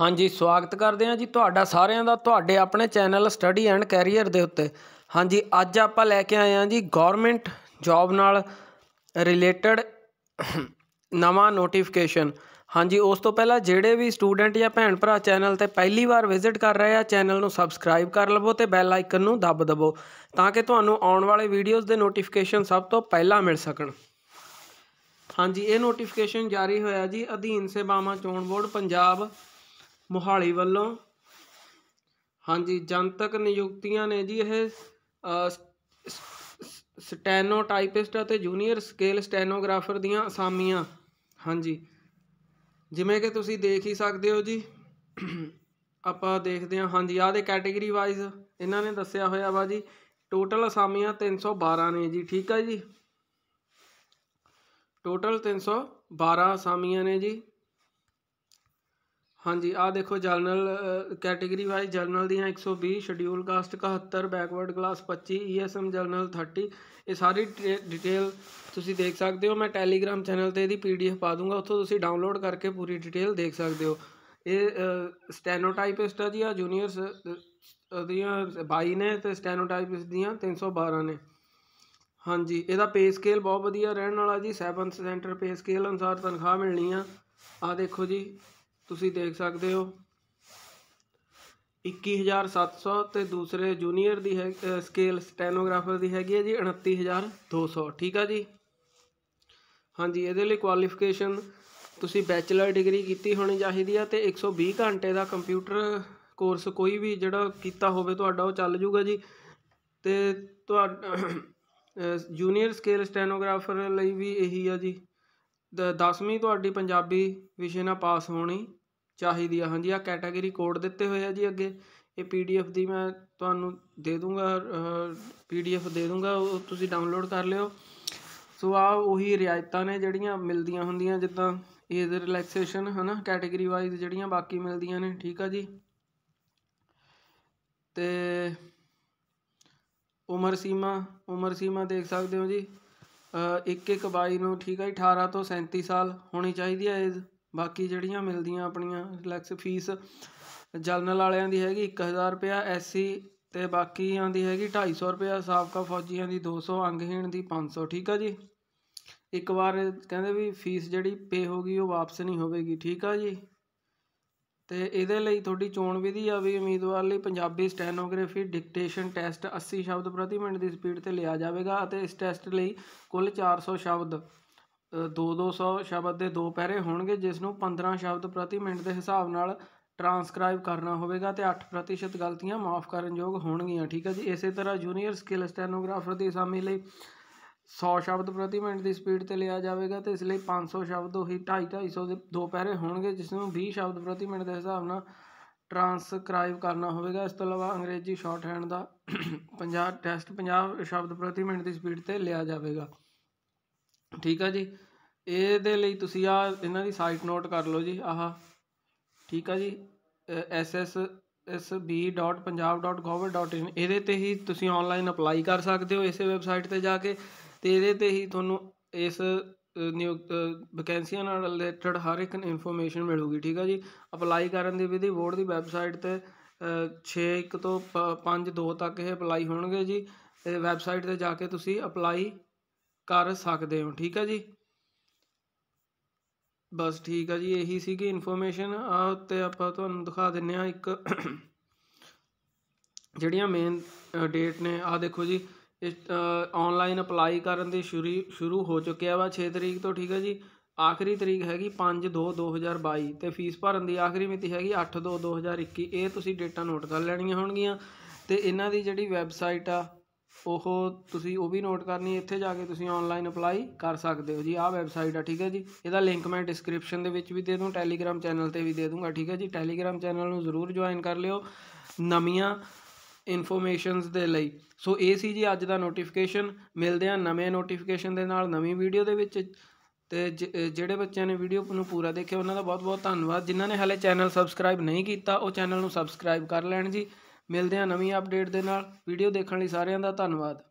ਹਾਂਜੀ ਸਵਾਗਤ ਕਰਦੇ ਹਾਂ ਜੀ ਤੁਹਾਡਾ ਸਾਰਿਆਂ ਦਾ ਤੁਹਾਡੇ ਆਪਣੇ ਚੈਨਲ ਸਟੱਡੀ ਐਂਡ ਕੈਰੀਅਰ ਦੇ ਉੱਤੇ ਹਾਂਜੀ ਅੱਜ ਆਪਾਂ ਲੈ ਕੇ ਆਏ ਹਾਂ ਜੀ ਗਵਰਨਮੈਂਟ ਜੌਬ ਨਾਲ ਰਿਲੇਟਡ ਨਵਾਂ ਨੋਟੀਫਿਕੇਸ਼ਨ ਹਾਂਜੀ ਉਸ ਤੋਂ ਪਹਿਲਾਂ ਜਿਹੜੇ ਵੀ ਸਟੂਡੈਂਟ ਜਾਂ ਭੈਣ ਭਰਾ ਚੈਨਲ ਤੇ ਪਹਿਲੀ ਵਾਰ ਵਿਜ਼ਿਟ ਕਰ ਰਹੇ ਆ ਚੈਨਲ ਨੂੰ ਸਬਸਕ੍ਰਾਈਬ ਕਰ ਲਵੋ ਤੇ ਬੈਲ ਆਈਕਨ ਨੂੰ ਦਬ ਦਬੋ ਤਾਂ ਕਿ ਤੁਹਾਨੂੰ ਆਉਣ ਵਾਲੇ ਵੀਡੀਓਜ਼ ਦੇ ਨੋਟੀਫਿਕੇਸ਼ਨ ਸਭ ਤੋਂ ਪਹਿਲਾਂ ਮਿਲ ਸਕਣ ਹਾਂਜੀ ਇਹ ਨੋਟੀਫਿਕੇਸ਼ਨ ਜਾਰੀ ਹੋਇਆ ਜੀ ਅਧੀਨ ਸੇਵਾਵਾਂ ਚੋਣ ਬੋਰਡ ਪੰਜਾਬ ਮੋਹਾਲੀ ਵੱਲੋਂ ਹਾਂਜੀ ਜਨਤਕ ਨਿਯੁਕਤੀਆਂ ਨੇ ਜੀ ਇਹ ਸਟੈਨੋ ਟਾਈਪਿਸਟ ਅਤੇ ਜੂਨੀਅਰ ਸਕੇਲ ਸਟੈਨੋਗ੍ਰਾਫਰ ਦੀਆਂ ਅਸਾਮੀਆਂ ਹਾਂਜੀ ਜਿਵੇਂ ਕਿ ਤੁਸੀਂ ਦੇਖ ਹੀ ਸਕਦੇ ਹੋ ਜੀ ਆਪਾਂ ਦੇਖਦੇ ਹਾਂ ਹਾਂਜੀ ਆਹ ਦੇ ਕੈਟਾਗਰੀ ਵਾਈਜ਼ ਇਹਨਾਂ ਨੇ ਦੱਸਿਆ ਹੋਇਆ ਵਾ ਜੀ ਟੋਟਲ ਅਸਾਮੀਆਂ 312 ਨੇ ਜੀ ਠੀਕ ਹੈ ਜੀ ਟੋਟਲ 312 ਅਸਾਮੀਆਂ ਨੇ ਜੀ ਹਾਂਜੀ ਆ ਦੇਖੋ ਜਰਨਲ ਕੈਟਾਗਰੀ ਵਾਈਜ਼ ਜਰਨਲ ਦੀਆਂ 120 schedule caste 71 backward class 25 ESM general 30 ਇਹ ਸਾਰੀ ਡਿਟੇਲ ਤੁਸੀਂ ਦੇਖ ਸਕਦੇ ਹੋ ਮੈਂ ਟੈਲੀਗ੍ਰam ਚੈਨਲ ਤੇ ਇਹਦੀ ਪੀਡੀਐਫ ਪਾ ਦੂੰਗਾ ਉੱਥੋਂ ਤੁਸੀਂ ਡਾਊਨਲੋਡ ਕਰਕੇ ਪੂਰੀ ਡਿਟੇਲ ਦੇਖ ਸਕਦੇ ਹੋ ਇਹ ਸਟੈਨੋਟਾਈਪਿਸਟ ਆ ਜੀ ਆ ਜੂਨੀਅਰ ਦੀਆਂ 22 ਨੇ ਤੇ ਸਟੈਨੋਟਾਈਪਿਸਟ ਦੀਆਂ 312 ਨੇ ਹਾਂਜੀ ਇਹਦਾ ਪੇ ਸਕੇਲ ਬਹੁਤ ਵਧੀਆ ਰਹਿਣ ਵਾਲਾ ਜੀ 7th ਸੈਂਟਰ ਪੇ ਸਕੇਲ ਅਨੁਸਾਰ ਤਨਖਾਹ ਮਿਲਣੀ ਆ ਆ ਦੇਖੋ ਜੀ ਤੁਸੀਂ ਦੇਖ ਸਕਦੇ ਹੋ 21700 ਤੇ ਦੂਸਰੇ ਜੂਨੀਅਰ ਦੀ ਹੈ ਸਕੇਲ ਸਟੈਨੋਗ੍ਰਾਫਰ ਦੀ ਹੈਗੀ ਹੈ ਜੀ 29200 ਠੀਕ ਆ ਜੀ ਹਾਂਜੀ ਇਹਦੇ ਲਈ ਕੁਆਲੀਫਿਕੇਸ਼ਨ ਤੁਸੀਂ ਬੈਚਲਰ ਡਿਗਰੀ ਕੀਤੀ ਹੋਣੀ ਚਾਹੀਦੀ ਆ ਤੇ 120 ਘੰਟੇ ਦਾ ਕੰਪਿਊਟਰ ਕੋਰਸ ਕੋਈ ਵੀ ਜਿਹੜਾ ਕੀਤਾ ਹੋਵੇ ਤੁਹਾਡਾ ਉਹ ਚੱਲ ਜੂਗਾ ਜੀ ਤੇ ਤੁਹਾਡਾ ਜੂਨੀਅਰ ਸਕੇਲ ਸਟੈਨੋਗ੍ਰਾਫਰ ਲਈ ਵੀ ਇਹੀ ਆ ਜੀ 10ਵੀਂ ਤੁਹਾਡੀ ਪੰਜਾਬੀ ਵਿਸ਼ੇ ਨਾਲ ਪਾਸ ਹੋਣੀ ਚਾਹੀਦੀ ਆ ਹਾਂਜੀ ਆ ਕੈਟਾਗਰੀ ਕੋਡ ਦਿੱਤੇ ਹੋਏ ਆ ਜੀ ਅੱਗੇ ਇਹ ਪੀਡੀਐਫ ਦੀ ਮੈਂ ਤੁਹਾਨੂੰ ਦੇ ਦੂੰਗਾ ਪੀਡੀਐਫ ਦੇ ਦੂੰਗਾ ਉਹ ਤੁਸੀਂ ਡਾਊਨਲੋਡ ਕਰ ਲਿਓ ਸੋ ਆ ਉਹੀ ਰਿਆਇਤਾਂ ਨੇ ਜਿਹੜੀਆਂ ਮਿਲਦੀਆਂ ਹੁੰਦੀਆਂ ਜਿੱਦਾਂ ਇਹ ਰਿਲੈਕਸੇਸ਼ਨ ਹਨਾ ਕੈਟਾਗਰੀ ਵਾਈਜ਼ ਜਿਹੜੀਆਂ ਬਾਕੀ ਮਿਲਦੀਆਂ ਨੇ ਠੀਕ ਆ ਜੀ ਤੇ ਉਮਰ ਸੀਮਾ ਉਮਰ ਸੀਮਾ ਦੇਖ ਸਕਦੇ ਹੋ ਜੀ ਇੱਕ ਇੱਕ ਬਾਈ ਨੂੰ ਠੀਕ ਹੈ 18 ਤੋਂ 37 ਸਾਲ ਹੋਣੀ ਚਾਹੀਦੀ ਹੈ ਇਸ ਬਾਕੀ ਜਿਹੜੀਆਂ ਮਿਲਦੀਆਂ ਆਪਣੀਆਂ ਰਿਲੈਕਸ ਫੀਸ ਜਨਰਲ ਵਾਲਿਆਂ ਦੀ ਹੈਗੀ 1000 ਰੁਪਿਆ ਐਸਸੀ ਤੇ ਬਾਕੀਆਂ ਦੀ ਹੈਗੀ 250 ਰੁਪਿਆ ਸਾਬਕਾ ਫੌਜੀਆਂ ਦੀ 200 ਅੰਗਹੀਣ ਦੀ 500 ਠੀਕ ਹੈ ਜੀ ਇੱਕ ਵਾਰ ਕਹਿੰਦੇ ਵੀ ਫੀਸ ਜਿਹੜੀ ਪੇ ਹੋ ਗਈ ਉਹ ਵਾਪਸ ਨਹੀਂ ਹੋਵੇਗੀ ਠੀਕ ਹੈ ਜੀ ਤੇ ਇਹਦੇ ਲਈ ਤੁਹਾਡੀ ਚੋਣ ਵਿਧੀ ਆ ਵੀ ਉਮੀਦਵਾਰ ਲਈ ਪੰਜਾਬੀ ਸਟੈਨੋਗ੍ਰਾਫੀ ਡਿਕਟੇਸ਼ਨ ਟੈਸਟ 80 ਸ਼ਬਦ ਪ੍ਰਤੀ ਮਿੰਟ ਦੀ ਸਪੀਡ ਤੇ ਲਿਆ ਜਾਵੇਗਾ ਅਤੇ ਇਸ ਟੈਸਟ ਲਈ ਕੁੱਲ 400 ਸ਼ਬਦ 2-200 ਸ਼ਬਦ ਦੇ ਦੋ ਪੈਰੇ ਹੋਣਗੇ ਜਿਸ ਨੂੰ 15 ਸ਼ਬਦ ਪ੍ਰਤੀ ਮਿੰਟ ਦੇ ਹਿਸਾਬ ਨਾਲ ਟਰਾਂਸਕ੍ਰਾਈਬ ਕਰਨਾ ਹੋਵੇਗਾ ਤੇ 8% ਗਲਤੀਆਂ ਮਾਫ ਕਰਨ ਯੋਗ ਹੋਣਗੀਆਂ ਠੀਕ ਹੈ ਜੀ ਇਸੇ ਤਰ੍ਹਾਂ ਜੂਨੀਅਰ ਸਕਿੱਲ ਸਟੈਨੋਗ੍ਰਾਫਰ ਦੀ ਸਾਮੀ ਲਈ 100 ਸ਼ਬਦ ਪ੍ਰਤੀ ਮਿੰਟ ਦੀ ਸਪੀਡ ਤੇ ਲਿਆ ਜਾਵੇਗਾ ਤੇ ਇਸ ਲਈ 500 ਸ਼ਬਦ ਉਹੀ 2.5 250 ਦੇ ਦੋ ਪੈਰੇ ਹੋਣਗੇ ਜਿਸ ਨੂੰ 20 ਸ਼ਬਦ ਪ੍ਰਤੀ ਮਿੰਟ ਦੇ ਹਿਸਾਬ ਨਾਲ ਟਰਾਂਸਕ੍ਰਾਈਬ ਕਰਨਾ ਹੋਵੇਗਾ ਇਸ ਤੋਂ ਇਲਾਵਾ ਅੰਗਰੇਜ਼ੀ ਸ਼ਾਰਟ ਹੈਂਡ ਦਾ 50 ਟੈਸਟ 50 ਸ਼ਬਦ ਪ੍ਰਤੀ ਮਿੰਟ ਦੀ ਸਪੀਡ ਤੇ ਲਿਆ ਜਾਵੇਗਾ ਠੀਕ ਆ ਜੀ ਇਹਦੇ ਲਈ ਤੁਸੀਂ ਆ ਇਹਨਾਂ ਦੀ ਸਾਈਟ ਨੋਟ ਕਰ ਲਓ ਜੀ ਆਹ ਠੀਕ ਆ ਜੀ ssb.punjab.gov.in ਇਹਦੇ ਤੇ ਹੀ ਤੁਸੀਂ ਆਨਲਾਈਨ ਅਪਲਾਈ ਕਰ ਸਕਦੇ ਹੋ ਇਸੇ ਵੈਬਸਾਈਟ ਤੇ ਜਾ ਕੇ ਤੇ ਇਹਦੇ ਤੇ ਹੀ ਤੁਹਾਨੂੰ ਇਸ ਨਿਯੁਕਤ ਵੈਕੈਂਸੀਆਂ ਨਾਲ ਰਿਲੇਟਡ ਹਰ ਇੱਕ ਇਨਫੋਰਮੇਸ਼ਨ ਮਿਲੂਗੀ ਠੀਕ ਹੈ ਜੀ ਅਪਲਾਈ ਕਰਨ ਦੀ ਵਿਧੀ ਬੋਰਡ ਦੀ ਵੈਬਸਾਈਟ ਤੇ 6 ਤੋਂ 5 2 ਤੱਕ ਇਹ ਅਪਲਾਈ ਹੋਣਗੇ ਜੀ ਵੈਬਸਾਈਟ ਤੇ ਜਾ ਕੇ ਤੁਸੀਂ ਅਪਲਾਈ ਕਰ ਸਕਦੇ ਹੋ ਠੀਕ ਹੈ ਜੀ ਬਸ ਠੀਕ ਹੈ ਜੀ ਇਹੀ ਸੀਗੀ ਇਨਫੋਰਮੇਸ਼ਨ ਆ ਉੱਤੇ ਆਪਾਂ ਤੁਹਾਨੂੰ ਦਿਖਾ ਦਿੰਨੇ ਆ ਇੱਕ ਜਿਹੜੀਆਂ ਮੇਨ ਡੇਟ ਨੇ ਆ ਦੇਖੋ ਜੀ ਇਸ ਆਨਲਾਈਨ ਅਪਲਾਈ ਕਰਨ ਦੀ ਸ਼ੁਰੂ ਸ਼ੁਰੂ ਹੋ ਚੁੱਕਿਆ ਵਾ 6 ਤਰੀਕ ਤੋਂ ਠੀਕ ਹੈ ਜੀ ਆਖਰੀ ਤਰੀਕ ਹੈਗੀ 5/2/2022 ਤੇ ਫੀਸ ਭਰਨ ਦੀ ਆਖਰੀ ਮਿਤੀ ਹੈਗੀ 8/2/2021 ਇਹ ਤੁਸੀਂ ਡੇਟਾ ਨੋਟ ਕਰ ਲੈਣੀਆਂ ਹੋਣਗੀਆਂ ਤੇ ਇਹਨਾਂ ਦੀ ਜਿਹੜੀ ਵੈਬਸਾਈਟ ਆ ਉਹ ਤੁਸੀਂ ਉਹ ਵੀ ਨੋਟ ਕਰਨੀ ਇੱਥੇ ਜਾ ਕੇ ਤੁਸੀਂ ਆਨਲਾਈਨ ਅਪਲਾਈ ਕਰ ਸਕਦੇ ਹੋ ਜੀ ਆਹ ਵੈਬਸਾਈਟ ਆ ਠੀਕ ਹੈ ਜੀ ਇਹਦਾ ਲਿੰਕ ਮੈਂ ਡਿਸਕ੍ਰਿਪਸ਼ਨ ਦੇ ਵਿੱਚ ਵੀ ਦੇ ਦੂੰ ਟੈਲੀਗ੍ਰam ਚੈਨਲ ਤੇ ਵੀ ਦੇ ਦੂੰਗਾ ਠੀਕ ਹੈ ਜੀ ਟੈਲੀਗ੍ਰam ਚੈਨਲ ਨੂੰ ਜ਼ਰੂਰ ਜੁਆਇਨ ਕਰ ਲਿਓ ਨਵੀਆਂ ਇਨਫੋਰਮੇਸ਼ਨਸ ਦੇ ਲਈ ਸੋ ਇਹ ਸੀ ਜੀ ਅੱਜ ਦਾ ਨੋਟੀਫਿਕੇਸ਼ਨ ਮਿਲਦੇ ਆ ਨਵੇਂ ਨੋਟੀਫਿਕੇਸ਼ਨ ਦੇ ਨਾਲ ਨਵੀਂ ਵੀਡੀਓ ਦੇ ਵਿੱਚ ਤੇ ਜਿਹੜੇ ਬੱਚਿਆਂ ਨੇ ਵੀਡੀਓ ਨੂੰ ਪੂਰਾ ਦੇਖਿਆ ਉਹਨਾਂ ਦਾ ਬਹੁਤ-ਬਹੁਤ ਧੰਨਵਾਦ ਜਿਨ੍ਹਾਂ ਨੇ ਹਲੇ ਚੈਨਲ ਸਬਸਕ੍ਰਾਈਬ ਨਹੀਂ ਕੀਤਾ ਉਹ ਚੈਨਲ ਨੂੰ ਸਬਸਕ੍ਰਾਈਬ ਕਰ ਲੈਣ ਜੀ ਮਿਲਦੇ ਆ ਨਵੀਂ ਅਪਡੇਟ ਦੇ ਨਾਲ ਵੀਡੀਓ ਦੇਖਣ ਲਈ ਸਾਰਿਆਂ ਦਾ ਧੰਨਵਾਦ